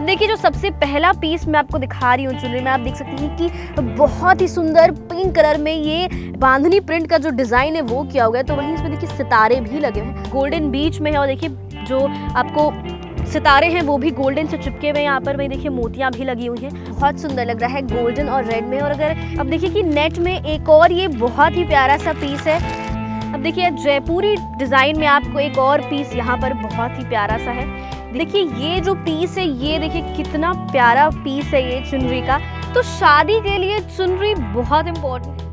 अब देखिए जो सबसे पहला पीस मैं आपको दिखा रही हूँ चुनरी में आप देख सकती हैं कि बहुत ही सुंदर पिंक कलर में ये बांधनी प्रिंट का जो डिज़ाइन है वो किया हुआ है तो वहीं इसमें देखिए सितारे भी लगे हैं गोल्डन बीच में है और देखिए जो आपको सितारे हैं वो भी गोल्डन से चिपके हुए हैं यहाँ पर वही देखिए मोतियाँ भी लगी हुई हैं बहुत सुंदर लग रहा है गोल्डन और रेड में और अगर अब देखिए कि नेट में एक और ये बहुत ही प्यारा सा पीस है अब देखिए जयपुरी डिज़ाइन में आपको एक और पीस यहाँ पर बहुत ही प्यारा सा है देखिए ये जो पीस है ये देखिए कितना प्यारा पीस है ये चुनरी का तो शादी के लिए चुनरी बहुत इम्पोर्टेंट है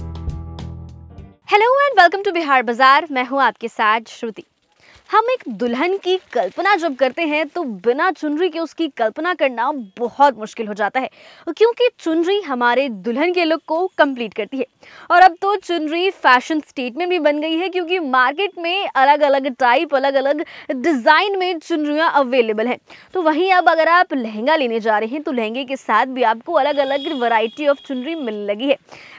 hello and welcome to Bihar Bazaar मैं हूँ आपके साथ श्रुति हम एक दुल्हन की कल्पना जब करते हैं तो बिना चुनरी के उसकी कल्पना करना बहुत मुश्किल हो जाता है क्योंकि चुनरी हमारे दुल्हन के लुक को कंप्लीट करती है और अब तो चुनरी फैशन स्टेटमेंट भी बन गई है क्योंकि मार्केट में अलग अलग टाइप अलग अलग डिज़ाइन में चुनरियाँ अवेलेबल हैं तो वहीं अब अगर आप लहंगा लेने जा रहे हैं तो लहंगे के साथ भी आपको अलग अलग वराइटी ऑफ चुनरी मिलने लगी है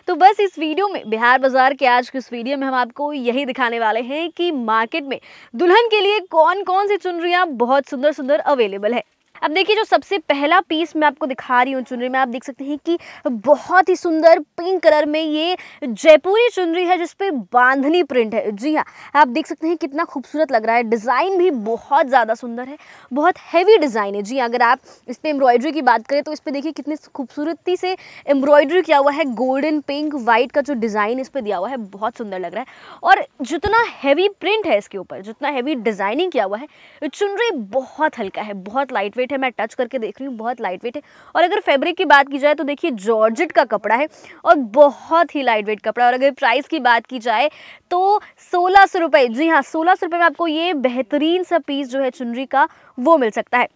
तो बस इस वीडियो में बिहार बाजार के आज के इस वीडियो में हम आपको यही दिखाने वाले हैं कि मार्केट में दुल्हन के लिए कौन कौन सी चुनरियाँ बहुत सुंदर सुंदर अवेलेबल है अब देखिए जो सबसे पहला पीस मैं आपको दिखा रही हूँ चुनरी में आप देख सकते हैं कि बहुत ही सुंदर पिंक कलर में ये जयपुरी चुनरी है जिसपे बांधनी प्रिंट है जी हाँ आप देख सकते हैं कितना खूबसूरत लग रहा है डिज़ाइन भी बहुत ज़्यादा सुंदर है बहुत हैवी डिज़ाइन है जी हाँ, अगर आप इस पर एम्ब्रॉयडरी की बात करें तो इस पर देखिए कितनी खूबसूरती से एम्ब्रॉयडरी किया हुआ है गोल्डन पिंक वाइट का जो डिज़ाइन इस पर दिया हुआ है बहुत सुंदर लग रहा है और जितना हैवी प्रिंट है इसके ऊपर जितना हैवी डिज़ाइनिंग किया हुआ है चुनरी बहुत हल्का है बहुत लाइट वेट वेट है मैं टच करके देख रही हूँ बहुत लाइट वेट है और अगर फैब्रिक की बात की जाए तो देखिए जॉर्जेट का कपड़ा है और बहुत ही लाइट वेट कपड़ा और अगर प्राइस की बात की जाए तो सोलह सौ रुपये जी हाँ सोलह सौ रुपये में आपको ये बेहतरीन सा पीस जो है चुनरी का वो मिल सकता है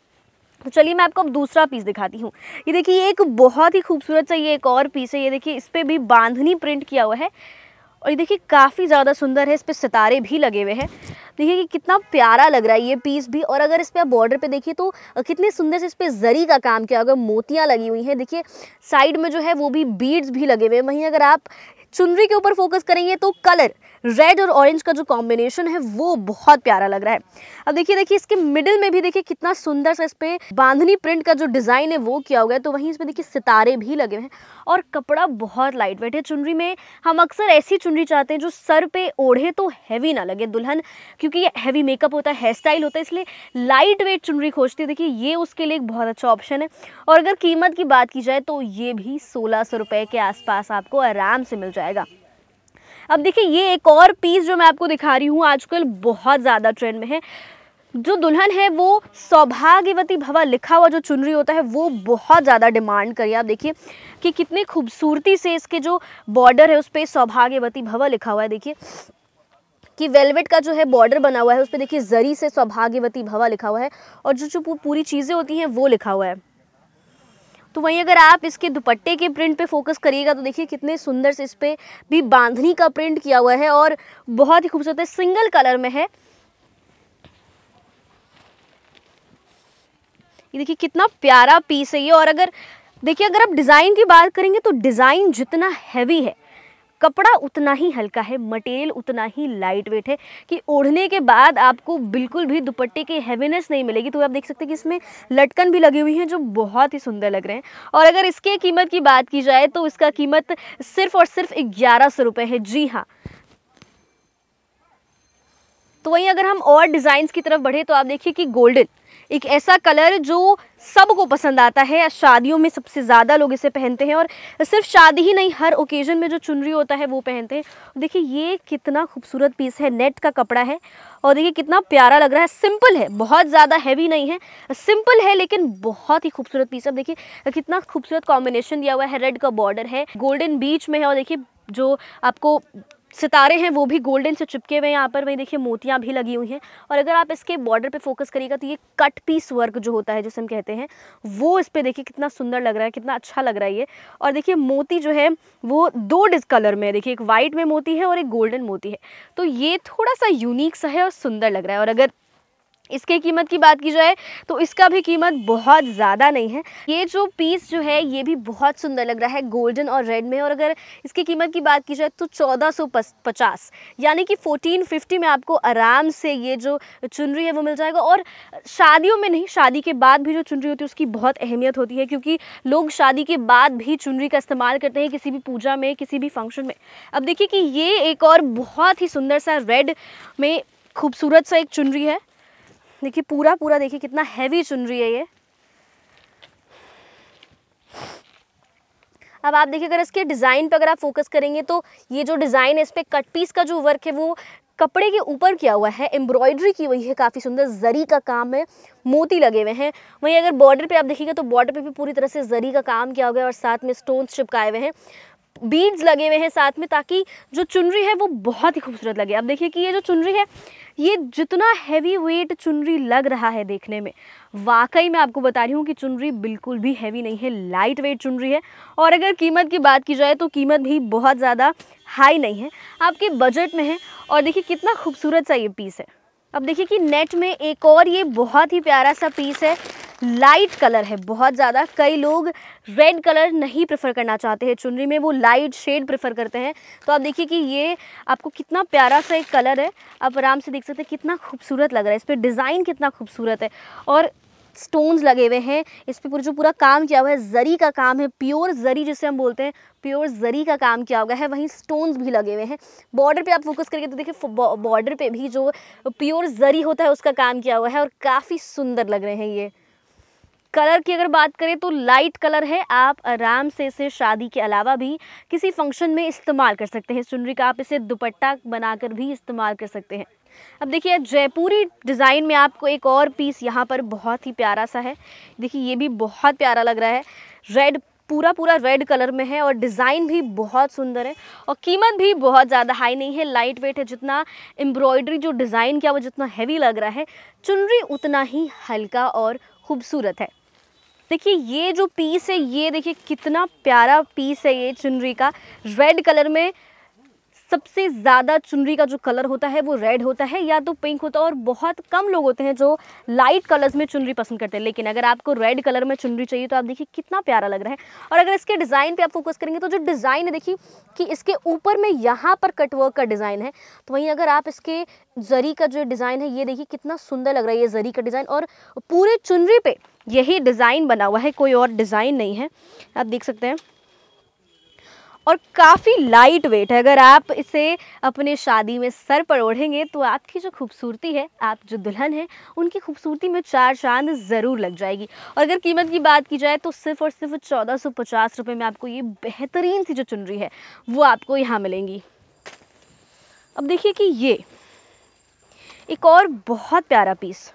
तो चलिए मैं आपको अब दूसरा पीस दिखाती हूँ ये देखिए एक बहुत ही खूबसूरत सा ये एक और पीस है ये देखिए इस पर भी बांधनी प्रिंट किया हुआ है और ये देखिए काफ़ी ज़्यादा सुंदर है इस पर सितारे भी लगे हुए हैं देखिए कि कितना प्यारा लग रहा है ये पीस भी और अगर इस पर आप बॉर्डर पे देखिए तो कितने सुंदर से इस पर जरी का काम किया अगर मोतियाँ लगी हुई हैं देखिए साइड में जो है वो भी बीड्स भी लगे हुए हैं वहीं अगर आप चुनरी के ऊपर फोकस करेंगे तो कलर रेड और ऑरेंज का जो कॉम्बिनेशन है वो बहुत प्यारा लग रहा है अब देखिए देखिए इसके मिडिल में भी देखिए कितना सुंदर सा इस पर बांधनी प्रिंट का जो डिज़ाइन है वो किया हुआ है तो वहीं इसमें देखिए सितारे भी लगे हैं और कपड़ा बहुत लाइट वेट है चुनरी में हम अक्सर ऐसी चुनरी चाहते हैं जो सर पे ओढ़े तो हैवी ना लगे दुल्हन क्योंकि ये हैवी मेकअप होता है हेयर स्टाइल होता है इसलिए लाइट वेट चुनरी खोजती है देखिए ये उसके लिए एक बहुत अच्छा ऑप्शन है और अगर कीमत की बात की जाए तो ये भी सोलह सौ रुपये के आसपास आपको आराम से मिल जाएगा अब देखिए ये एक और पीस जो मैं आपको दिखा रही हूँ आजकल बहुत ज़्यादा ट्रेंड में है जो दुल्हन है वो सौभाग्यवती भवा लिखा हुआ जो चुनरी होता है वो बहुत ज़्यादा डिमांड करिए आप देखिए कि कितने खूबसूरती से इसके जो बॉर्डर है उस पर सौभाग्यवती भवा लिखा हुआ है देखिए कि वेलवेट का जो है बॉर्डर बना हुआ है उस पर देखिए जरी से सौभाग्यवती भवा लिखा हुआ है और जो जो पूरी चीज़ें होती हैं वो लिखा हुआ है तो वहीं अगर आप इसके दुपट्टे के प्रिंट पे फोकस करिएगा तो देखिए कितने सुंदर से इस पर भी बांधनी का प्रिंट किया हुआ है और बहुत ही खूबसूरत है सिंगल कलर में है ये देखिए कितना प्यारा पीस है ये और अगर देखिए अगर आप डिज़ाइन की बात करेंगे तो डिज़ाइन जितना हैवी है कपड़ा उतना ही हल्का है मटेरियल उतना ही लाइट वेट है कि ओढ़ने के बाद आपको बिल्कुल भी दुपट्टे की हैवीनेस नहीं मिलेगी तो आप देख सकते हैं कि इसमें लटकन भी लगी हुई है जो बहुत ही सुंदर लग रहे हैं और अगर इसके कीमत की बात की जाए तो इसका कीमत सिर्फ और सिर्फ ग्यारह सौ रुपए है जी हाँ तो वहीं अगर हम और डिज़ाइंस की तरफ बढ़े तो आप देखिए कि गोल्डन एक ऐसा कलर जो सबको पसंद आता है शादियों में सबसे ज़्यादा लोग इसे पहनते हैं और सिर्फ शादी ही नहीं हर ओकेज़न में जो चुनरी होता है वो पहनते हैं देखिए ये कितना खूबसूरत पीस है नेट का कपड़ा है और देखिए कितना प्यारा लग रहा है सिंपल है बहुत ज़्यादा हैवी नहीं है सिंपल है लेकिन बहुत ही खूबसूरत पीस अब देखिए कितना खूबसूरत कॉम्बिनेशन दिया हुआ है रेड का बॉर्डर है गोल्डन बीच में है और देखिए जो आपको सितारे हैं वो भी गोल्डन से चिपके हुए हैं यहाँ पर वहीं देखिए मोतियाँ भी लगी हुई हैं और अगर आप इसके बॉर्डर पे फोकस करिएगा तो ये कट पीस वर्क जो होता है जिसे हम कहते हैं वो इस पर देखिए कितना सुंदर लग रहा है कितना अच्छा लग रहा है ये और देखिए मोती जो है वो दो डिस कलर में है देखिए एक वाइट में मोती है और एक गोल्डन मोती है तो ये थोड़ा सा यूनिक सा है और सुंदर लग रहा है और अगर इसके कीमत की बात की जाए तो इसका भी कीमत बहुत ज़्यादा नहीं है ये जो पीस जो है ये भी बहुत सुंदर लग रहा है गोल्डन और रेड में और अगर इसकी कीमत की बात की जाए तो चौदह सौ पचास यानी कि फ़ोटीन फिफ्टी में आपको आराम से ये जो चुनरी है वो मिल जाएगा और शादियों में नहीं शादी के बाद भी जो चुनरी होती है उसकी बहुत अहमियत होती है क्योंकि लोग शादी के बाद भी चुनरी का इस्तेमाल करते हैं किसी भी पूजा में किसी भी फंक्शन में अब देखिए कि ये एक और बहुत ही सुंदर सा रेड में खूबसूरत सा एक चुनरी है देखिए पूरा पूरा देखिए कितना हैवी चुनरी है ये अब आप देखिए अगर इसके डिज़ाइन पर अगर आप फोकस करेंगे तो ये जो डिज़ाइन है इस पर कट पीस का जो वर्क है वो कपड़े के ऊपर किया हुआ है एम्ब्रॉयडरी की हुई है काफ़ी सुंदर जरी का काम है मोती लगे हुए हैं वहीं अगर बॉर्डर पे आप देखिएगा तो बॉर्डर पे भी पूरी तरह से जरी का काम किया हुआ है और साथ में स्टोन्स चिपकाए हुए हैं बीड्स लगे हुए हैं साथ में ताकि जो चुनरी है वो बहुत ही खूबसूरत लगे अब देखिए कि ये जो चुनरी है ये जितना हैवी वेट चुनरी लग रहा है देखने में वाकई मैं आपको बता रही हूँ कि चुनरी बिल्कुल भी हैवी नहीं है लाइट वेट चुनरी है और अगर कीमत की बात की जाए तो कीमत भी बहुत ज़्यादा हाई नहीं है आपके बजट में है और देखिए कितना खूबसूरत सा ये पीस है अब देखिए कि नेट में एक और ये बहुत ही प्यारा सा पीस है लाइट कलर है बहुत ज़्यादा कई लोग रेड कलर नहीं प्रेफर करना चाहते हैं चुनरी में वो लाइट शेड प्रेफर करते हैं तो आप देखिए कि ये आपको कितना प्यारा सा एक कलर है आप आराम से देख सकते हैं कितना खूबसूरत लग रहा है इस पर डिज़ाइन कितना खूबसूरत है और स्टोन्स लगे हुए हैं इस पर पूरा जो पूरा काम किया हुआ है जरी का काम है प्योर जरी जिसे हम बोलते हैं प्योर जरी का काम किया हुआ है वहीं स्टोन्स भी लगे हुए हैं बॉर्डर पे आप फोकस करके तो देखिए बॉर्डर पे भी जो प्योर जरी होता है उसका काम किया हुआ है और काफ़ी सुंदर लग रहे हैं ये कलर की अगर बात करें तो लाइट कलर है आप आराम से इसे शादी के अलावा भी किसी फंक्शन में इस्तेमाल कर सकते हैं चुनरी का आप इसे दुपट्टा बनाकर भी इस्तेमाल कर सकते हैं अब देखिए जयपुरी डिज़ाइन में आपको एक और पीस यहाँ पर बहुत ही प्यारा सा है देखिए ये भी बहुत प्यारा लग रहा है रेड पूरा पूरा रेड कलर में है और डिज़ाइन भी बहुत सुंदर है और कीमत भी बहुत ज़्यादा हाई नहीं है लाइट वेट है जितना एम्ब्रॉयडरी जो डिज़ाइन किया वो जितना हैवी लग रहा है चुनरी उतना ही हल्का और खूबसूरत है देखिए ये जो पीस है ये देखिए कितना प्यारा पीस है ये चुनरी का रेड कलर में सबसे ज़्यादा चुनरी का जो कलर होता है वो रेड होता है या तो पिंक होता है और बहुत कम लोग होते हैं जो लाइट कलर्स में चुनरी पसंद करते हैं लेकिन अगर आपको रेड कलर में चुनरी चाहिए तो आप देखिए कितना प्यारा लग रहा है और अगर इसके डिज़ाइन पे आप फोकस करेंगे तो जो डिज़ाइन है देखिए कि इसके ऊपर में यहाँ पर कटवर्क का डिज़ाइन है तो वहीं अगर आप इसके जरी का जो डिज़ाइन है ये देखिए कितना सुंदर लग रहा है ये जरी का डिज़ाइन और पूरे चुनरी पर यही डिज़ाइन बना हुआ है कोई और डिज़ाइन नहीं है आप देख सकते हैं और काफ़ी लाइट वेट है अगर आप इसे अपने शादी में सर पर ओढ़ेंगे तो आपकी जो खूबसूरती है आप जो दुल्हन है उनकी खूबसूरती में चार चांद ज़रूर लग जाएगी और अगर कीमत की बात की जाए तो सिर्फ और सिर्फ चौदह सौ पचास रुपये में आपको ये बेहतरीन सी जो चुनरी है वो आपको यहाँ मिलेंगी अब देखिए कि ये एक और बहुत प्यारा पीस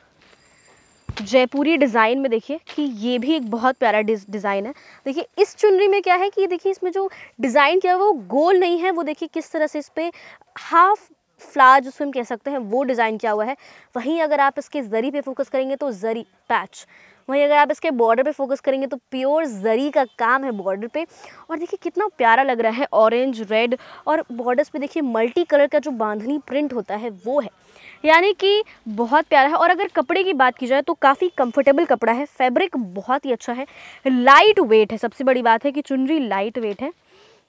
जयपुरी डिज़ाइन में देखिए कि ये भी एक बहुत प्यारा डिज़ाइन है देखिए इस चुनरी में क्या है कि देखिए इसमें जो डिज़ाइन क्या है वो गोल नहीं है वो देखिए किस तरह से इस पर हाफ फ्लावर जिसको हम कह सकते हैं वो डिज़ाइन क्या हुआ है वहीं अगर आप इसके ज़री पे फोकस करेंगे तो ज़री पैच वहीं अगर आप इसके बॉर्डर पे फोकस करेंगे तो प्योर ज़री का काम है बॉर्डर पे और देखिए कितना प्यारा लग रहा है ऑरेंज रेड और बॉर्डर्स पे देखिए मल्टी कलर का जो बांधनी प्रिंट होता है वो है यानी कि बहुत प्यारा है और अगर कपड़े की बात की जाए तो काफ़ी कंफर्टेबल कपड़ा है फैब्रिक बहुत ही अच्छा है लाइट वेट है सबसे बड़ी बात है कि चुनरी लाइट वेट है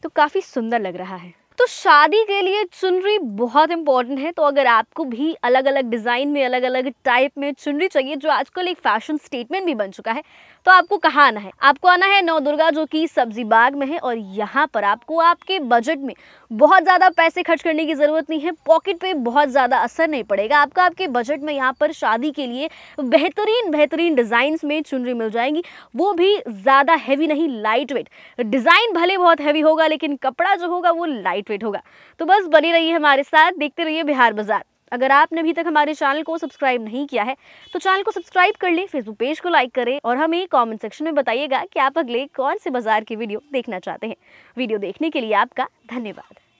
तो काफ़ी सुंदर लग रहा है तो शादी के लिए चुनरी बहुत इंपॉर्टेंट है तो अगर आपको भी अलग अलग डिज़ाइन में अलग अलग टाइप में चुनरी चाहिए जो आजकल एक फैशन स्टेटमेंट भी बन चुका है तो आपको कहाँ आना है आपको आना है नवदुर्गा दुर्गा जो कि सब्जी बाग में है और यहाँ पर आपको आपके बजट में बहुत ज़्यादा पैसे खर्च करने की ज़रूरत नहीं है पॉकेट पे बहुत ज़्यादा असर नहीं पड़ेगा आपका आपके बजट में यहाँ पर शादी के लिए बेहतरीन बेहतरीन डिज़ाइंस में चुनरी मिल जाएंगी वो भी ज़्यादा हैवी नहीं लाइट वेट डिज़ाइन भले बहुत हैवी होगा लेकिन कपड़ा जो होगा वो लाइट बेनिफिट होगा तो बस बने रहिए हमारे साथ देखते रहिए बिहार बाजार अगर आपने अभी तक हमारे चैनल को सब्सक्राइब नहीं किया है तो चैनल को सब्सक्राइब कर ले फेसबुक पेज को लाइक करें और हमें कमेंट सेक्शन में बताइएगा कि आप अगले कौन से बाजार की वीडियो देखना चाहते हैं वीडियो देखने के लिए आपका धन्यवाद